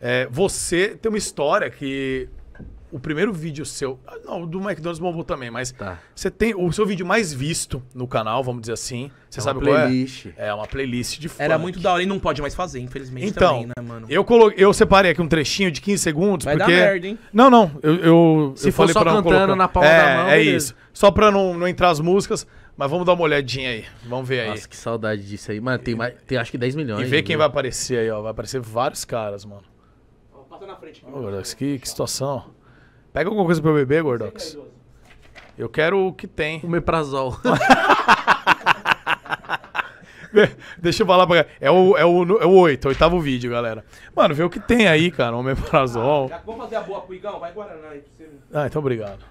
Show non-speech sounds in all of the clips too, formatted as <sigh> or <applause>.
É, você tem uma história que o primeiro vídeo seu, ah, não, do McDonald's bombou também, mas tá. você tem o seu vídeo mais visto no canal, vamos dizer assim. Você é sabe uma é? playlist. É? é? uma playlist de funk. Era muito da hora e não pode mais fazer, infelizmente então, também, né, mano? Eu colo... eu separei aqui um trechinho de 15 segundos Vai porque dar merda, hein? Não, não, eu, eu Se eu for falei só pra cantando colocar... na palma é, da mão. É beleza. isso. Só pra não, não entrar as músicas, mas vamos dar uma olhadinha aí. Vamos ver aí. Nossa, que saudade disso aí. Mano, tem, mais, tem acho que 10 milhões. E ver quem vai aparecer aí, ó. Vai aparecer vários caras, mano. Bota na frente. Ô, Gordox, que, que situação. Pega alguma coisa pra eu beber, Gordox? Eu quero o que tem. O meprazol. <laughs> Deixa eu falar pra É o, é o, é o 8, oitavo vídeo, galera. Mano, vê o que tem aí, cara. O meprazol. Ah, vamos fazer a boa pro Igão? Vai Guaraná né, aí pra você. Ah, então obrigado.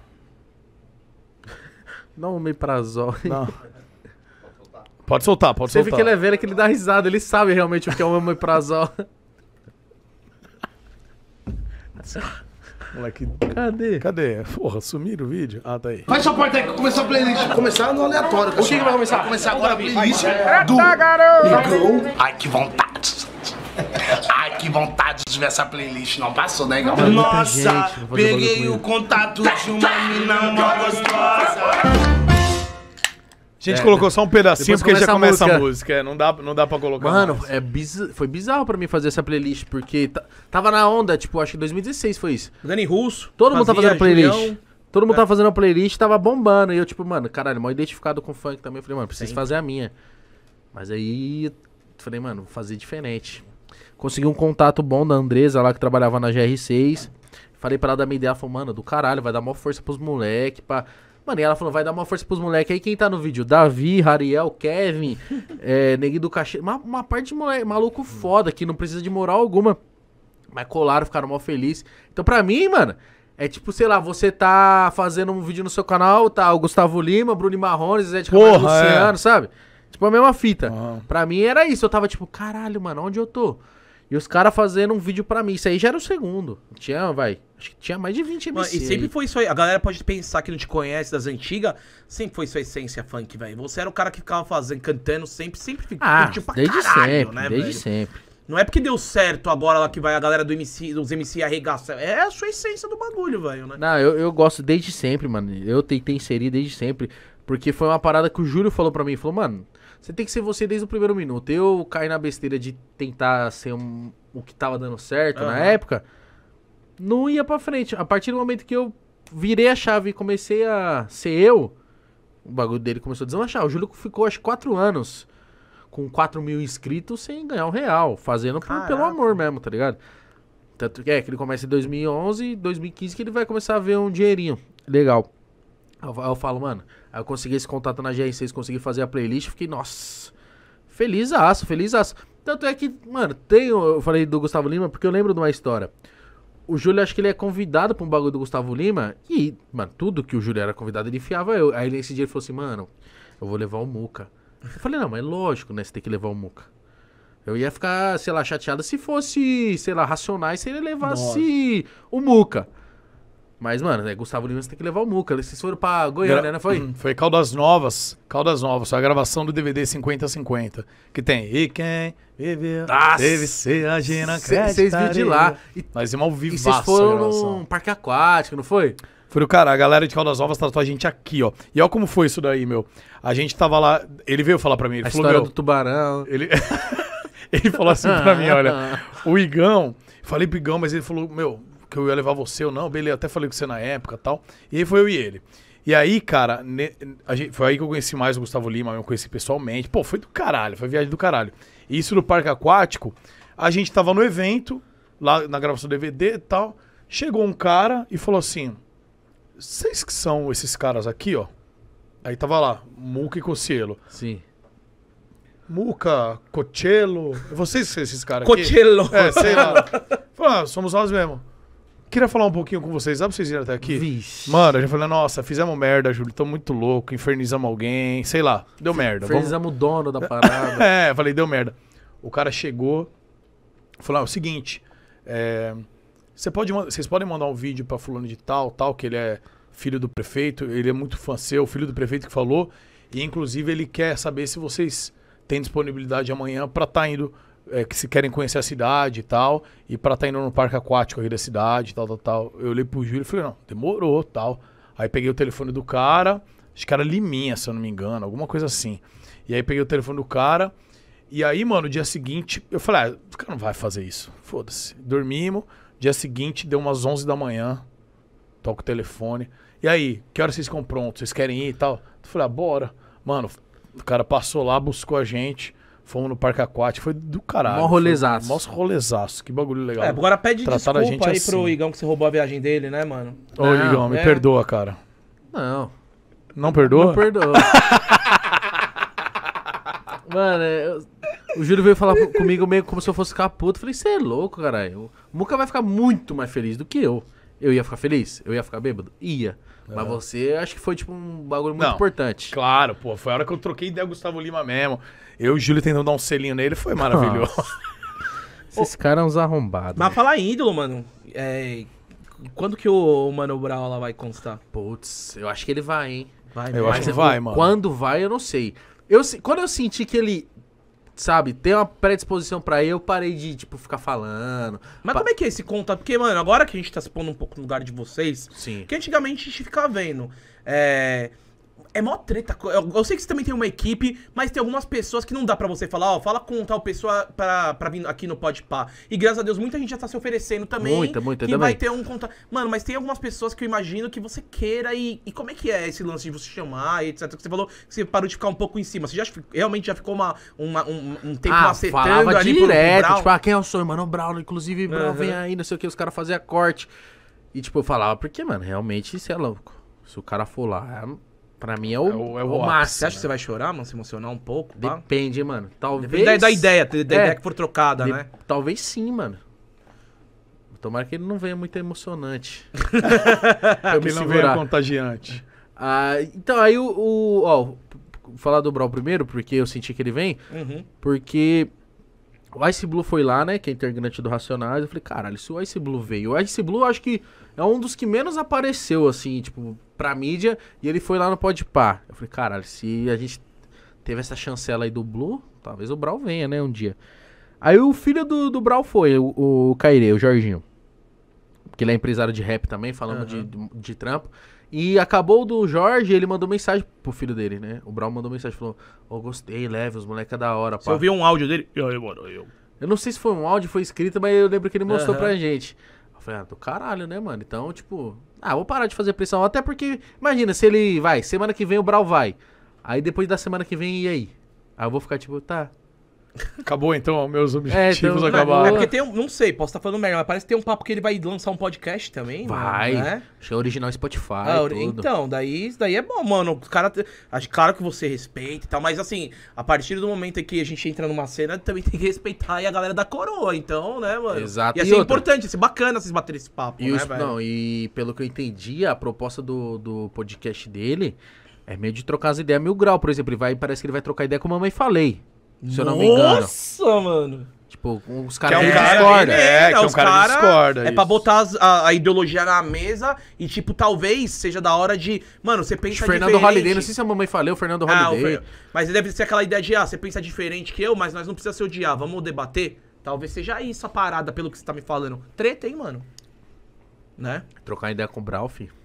Não o meprazol. Não. Pode soltar, pode soltar. Você vê que ele é velho, que ele dá risada. Ele sabe realmente o que é o meprazol. Moleque, cadê? Cadê? Porra, sumiram o vídeo? Ah, tá aí. Faz sua porta aí, começar a playlist. Começar no aleatório. O que, que vai começar? Vai começar agora a playlist do... Negão. Ai, que vontade. Ai, que vontade de ver essa playlist. Não passou, né, Igor? Nossa, peguei o contato de uma mina mó gostosa. A gente é, colocou só um pedacinho porque começa já começa a música. a música. É, não, dá, não dá pra colocar. Mano, mais. é biz... foi bizarro pra mim fazer essa playlist, porque tava na onda, tipo, acho que 2016 foi isso. Dani Russo. Todo mundo tava tá fazendo playlist. Julião. Todo mundo é. Né? tava tá fazendo a playlist, tava bombando. E eu, tipo, mano, caralho, mal identificado com funk também. Eu falei, mano, preciso Sim. fazer a minha. Mas aí, falei, mano, vou fazer diferente. Consegui um contato bom da Andresa lá que trabalhava na GR6. Falei pra ela da minha ideia, falou, mano, do caralho, vai dar maior força pros moleques, pra. Mano, e ela falou, vai dar uma força pros moleques aí. Quem tá no vídeo? Davi, Ariel, Kevin, <laughs> é, Neguinho do Cachê. Uma, uma parte de moleque, maluco foda, que não precisa de moral alguma. Mas colaram, ficaram mal felizes. Então, pra mim, mano, é tipo, sei lá, você tá fazendo um vídeo no seu canal, tá o Gustavo Lima, Bruno Marrone, Zé de Camargo, é. Luciano, é. sabe? Tipo, a mesma fita. Uhum. Pra mim era isso. Eu tava tipo, caralho, mano, onde eu tô? E os caras fazendo um vídeo pra mim. Isso aí já era o segundo. Tinha, vai. Acho que tinha mais de 20 MC. Mano, e sempre aí. foi isso aí. A galera pode pensar que não te conhece das antigas. Sempre foi sua essência funk, velho. Você era o cara que ficava fazendo, cantando sempre, sempre ah, pra desde caralho, sempre, né, Desde sempre. Não é porque deu certo agora lá que vai a galera do MC, dos MC arregaçar É a sua essência do bagulho, velho, né? Não, eu, eu gosto desde sempre, mano. Eu tentei inserir desde sempre. Porque foi uma parada que o Júlio falou pra mim. Falou, mano, você tem que ser você desde o primeiro minuto. Eu caí na besteira de tentar ser um, o que tava dando certo uhum. na época. Não ia pra frente. A partir do momento que eu virei a chave e comecei a ser eu, o bagulho dele começou a deslanchar. O Júlio ficou, acho, quatro anos com 4 mil inscritos sem ganhar um real. Fazendo por, pelo amor mesmo, tá ligado? Tanto que é que ele começa em 2011, 2015 que ele vai começar a ver um dinheirinho. Legal. Eu, eu falo, mano, aí eu consegui esse contato na GR6, consegui fazer a playlist, fiquei, nossa, feliz aço, feliz aço. Tanto é que, mano, tem, eu falei do Gustavo Lima, porque eu lembro de uma história. O Júlio, acho que ele é convidado pra um bagulho do Gustavo Lima, e, mano, tudo que o Júlio era convidado, ele enfiava eu. Aí nesse dia ele falou assim, mano, eu vou levar o Muca. Eu falei, não, mas é lógico, né, você tem que levar o Muca. Eu ia ficar, sei lá, chateado se fosse, sei lá, racionais se ele levasse Nossa. o Muca. Mas, mano, né, Gustavo Lima tem que levar o Muca. Vocês foram pra Goiânia, Gra né? Foi? Hum, foi Caldas Novas. Caldas Novas. Foi a gravação do DVD 50-50. Que tem. E quem viveu deve ser a Gina Vocês viram de lá. E, Nós vimos ao vivo. E vocês foram num parque aquático, não foi? Foi o cara, a galera de Caldas Novas tratou a gente aqui, ó. E olha como foi isso daí, meu. A gente tava lá. Ele veio falar pra mim. Ele a falou, história do tubarão. Ele, <laughs> ele falou assim pra mim, olha. <laughs> O Igão. Falei pro Igão, mas ele falou, meu, que eu ia levar você ou não, beleza, até falei com você na época tal. E aí foi eu e ele. E aí, cara, ne, gente, foi aí que eu conheci mais o Gustavo Lima, eu conheci pessoalmente. Pô, foi do caralho, foi viagem do caralho. E isso no parque aquático, a gente tava no evento, lá na gravação do DVD e tal. Chegou um cara e falou assim: Vocês que são esses caras aqui, ó? Aí tava lá, Muca e Cossielo. Sim. Muca, Cochelo. Vocês esses caras aqui? Cochelo. É, sei lá. <laughs> Falou, ah, somos nós mesmo. Queria falar um pouquinho com vocês. Dá pra vocês irem até aqui? Vixe. Mano, eu já falei, nossa, fizemos merda, Júlio. Tô muito louco. Infernizamos alguém. Sei lá. Deu merda. Infernizamos o dono da parada. <laughs> é, falei, deu merda. O cara chegou. Falou, ah, é o seguinte. É, você pode, vocês podem mandar um vídeo pra fulano de tal, tal, que ele é filho do prefeito. Ele é muito fã seu, filho do prefeito que falou. E, inclusive, ele quer saber se vocês têm disponibilidade amanhã pra estar tá indo é, que se querem conhecer a cidade e tal, e para estar tá indo no parque aquático aí da cidade, tal, tal, tal. Eu olhei pro Júlio e falei, não, demorou, tal. Aí peguei o telefone do cara, acho que era Liminha, se eu não me engano, alguma coisa assim. E aí peguei o telefone do cara, e aí, mano, no dia seguinte, eu falei, ah, o cara não vai fazer isso, foda-se. Dormimos, dia seguinte, deu umas 11 da manhã, toco o telefone. E aí, que horas vocês ficam prontos? Vocês querem ir e tal? Eu falei, ah, bora. Mano, o cara passou lá, buscou a gente. Fomos no parque aquático, foi do caralho. Mó rolezaço. Mó rolezaço, que bagulho legal. É, agora pede desculpa aí assim. pro Igão que você roubou a viagem dele, né, mano? Ô, não, Igão, me é. perdoa, cara. Não. Não perdoa? Não perdoa. <laughs> mano, é, eu... o Júlio veio falar comigo meio como se eu fosse caputo. Falei, você é louco, caralho. O Muca vai ficar muito mais feliz do que eu. Eu ia ficar feliz? Eu ia ficar bêbado? Ia. É. Mas você, acho que foi, tipo, um bagulho muito Não, importante. Claro, pô. Foi a hora que eu troquei ideia com o Gustavo Lima mesmo. Eu e o Júlio tentando dar um selinho nele, foi maravilhoso. <laughs> Esses caras uns arrombados. Mas falar ídolo, mano, é... quando que o Mano Brown lá vai constar? Putz, eu acho que ele vai, hein? Vai, eu mesmo. Né? acho que vai, mano. Quando vai, eu não sei. Eu, quando eu senti que ele sabe, tem uma predisposição pra eu, parei de, tipo, ficar falando. Mas como é que é esse contato? Porque, mano, agora que a gente tá se pondo um pouco no lugar de vocês, Sim. que antigamente a gente ficava vendo. É é mó treta. Eu, eu, sei que você também tem uma equipe, mas tem algumas pessoas que não dá para você falar, ó, fala com tal pessoa pra, pra vir aqui no Podpah. E graças a Deus, muita gente já tá se oferecendo também. Muita, muita também. E vai ter um contato. Mano, mas tem algumas pessoas que eu imagino que você queira e, e como é que é esse lance de você chamar e etc. Que você falou que você parou de ficar um pouco em cima. Você já realmente já ficou uma, uma um, um, tempo ah, acertando falava ali direto, pro, tipo, ah, quem é o sonho, mano? O Brown, inclusive, uhum. vem aí, não sei o que, os caras faziam corte. E tipo, eu falava, porque, mano, realmente, isso é louco. Se o cara for lá, Pra mim é o, é o, é o, o máximo. Você acha né? que você vai chorar, mano? Se emocionar um pouco? Depende, mano. Talvez. Depende da, ideia, da é. ideia que for trocada, de... né? Talvez sim, mano. Tomara que ele não venha muito emocionante. <laughs> eu que me não venha contagiante. Ah, então, aí o. o ó, falar do Brawl primeiro, porque eu senti que ele vem. Uhum. Porque o Ice Blue foi lá, né? Que é integrante do Racionais. Eu falei, caralho, se o Ice Blue veio. O Ice Blue acho que é um dos que menos apareceu, assim, tipo, pra mídia e ele foi lá no Par. Eu falei, caralho, se a gente teve essa chancela aí do Blue, talvez o Brau venha, né, um dia. Aí o filho do, do Brau foi, o, o Caire, o Jorginho. Que ele é empresário de rap também, falando uhum. de, de trampo. E acabou do Jorge, ele mandou mensagem pro filho dele, né? O Brau mandou mensagem, falou: Ô, oh, gostei, leve, os moleques é da hora, Você ouviu um áudio dele? Eu, eu, eu. eu não sei se foi um áudio, foi escrito, mas eu lembro que ele mostrou uhum. pra gente. Falei, ah, do caralho, né, mano? Então, tipo, ah, vou parar de fazer pressão. Até porque, imagina, se ele vai, semana que vem o Brawl vai. Aí depois da semana que vem, e aí? Aí eu vou ficar tipo, tá, Acabou então, meus é, objetivos é, então, acabaram. É porque tem um, não sei, posso estar tá falando merda, mas parece que tem um papo que ele vai lançar um podcast também. Vai. Né? Acho que é original Spotify. Ah, então, daí, daí é bom, mano. Os cara, claro que você respeita e tal, mas assim, a partir do momento em que a gente entra numa cena, também tem que respeitar aí a galera da coroa, então, né, mano? Exato. E assim, e é importante, assim, bacana vocês baterem esse papo, e né, os... velho? Não, e pelo que eu entendi, a proposta do, do podcast dele é meio de trocar as ideias mil grau. Por exemplo, ele vai, parece que ele vai trocar ideia com a mamãe falei. Se eu não me engano. Nossa, mano. Tipo, os caras que é um cara, discorda. É, né? é, que é um cara, cara discorda. É pra botar a, a, ideologia na mesa e, tipo, talvez seja da hora de. Mano, você pensa Fernando diferente. Fernando Holiday, não sei se a mamãe falou, o Fernando ah, O Fer... Mas deve ser aquela ideia de, ah, você pensa diferente que eu, mas nós não precisa se odiar, vamos debater. Talvez seja isso a parada, pelo que você tá me falando. Treta, hein, mano? Né? Trocar ideia com o Brau, filho.